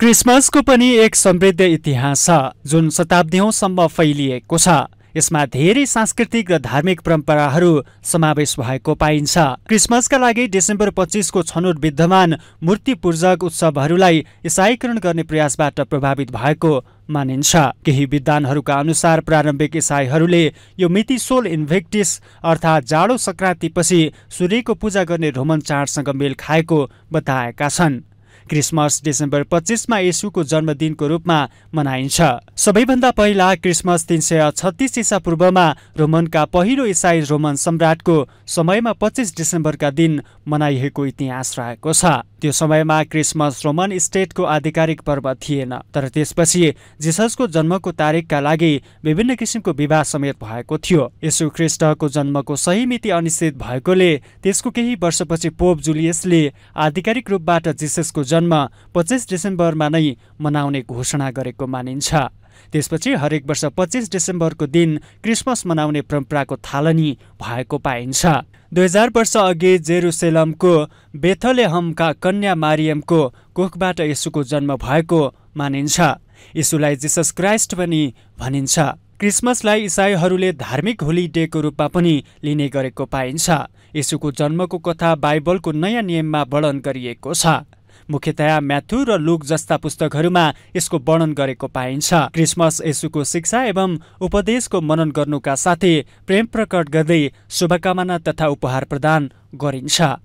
क्रिसमसको पनि एक समृद्ध इतिहास छ जुन शताब्दीसम्म फैलिएको छ यसमा धेरै सांस्कृतिक र धार्मिक परम्पराहरू समावेश भएको पाइन्छ क्रिसमसका लागि डिसेम्बर पच्चिसको छनौट विद्यमान मूर्ति पूर्जक उत्सवहरूलाई इसाईकरण गर्ने प्रयासबाट प्रभावित भएको मानिन्छ केही विद्वानहरूका अनुसार प्रारम्भिक इसाईहरूले यो मिति सोल इन्भेक्टिस अर्थात् जाडो सङ्क्रान्तिपछि सूर्यको पूजा गर्ने रोमन चाडसँग मेल खाएको बताएका छन् क्रिसमस डिसेम्बर पच्चिसमा यसुको जन्मदिनको रूपमा मनाइन्छ सबैभन्दा पहिला क्रिसमस तिन सय छत्तिस पूर्वमा रोमनका पहिलो इसाई रोमन सम्राटको समयमा पच्चिस डिसेम्बरका दिन मनाइएको इतिहास रहेको छ त्यो समयमा क्रिसमस रोमन स्टेटको आधिकारिक पर्व थिएन तर त्यसपछि जिससको जन्मको तारिकका लागि विभिन्न किसिमको विवाह समेत भएको थियो यसु ख्रिष्टको जन्मको सही मिति अनिश्चित भएकोले त्यसको केही वर्षपछि पोप जुलियसले आधिकारिक रूपबाट जिससको जन्म पच्चिस डिसेम्बरमा नै मनाउने घोषणा गरेको मानिन्छ त्यसपछि हरेक वर्ष पच्चिस डिसेम्बरको दिन क्रिसमस मनाउने परम्पराको थालनी भएको पाइन्छ दुई हजार वर्ष अघि जेरुसेलमको बेथलेहमका कन्या मारियमको कोखबाट यसुको जन्म भएको मानिन्छ यसुलाई जिसस क्राइस्ट पनि भनिन्छ क्रिसमसलाई इसाईहरूले धार्मिक होलिडेको रूपमा पनि लिने गरेको पाइन्छ यसुको जन्मको कथा बाइबलको नयाँ नियममा वर्णन गरिएको छ मुख्यतया म्याथ्यु र लुक जस्ता पुस्तकहरूमा यसको वर्णन गरेको पाइन्छ क्रिसमस यसुको शिक्षा एवं उपदेशको मनन गर्नुका साथै प्रेम प्रकट गर्दै शुभकामना तथा उपहार प्रदान गरिन्छ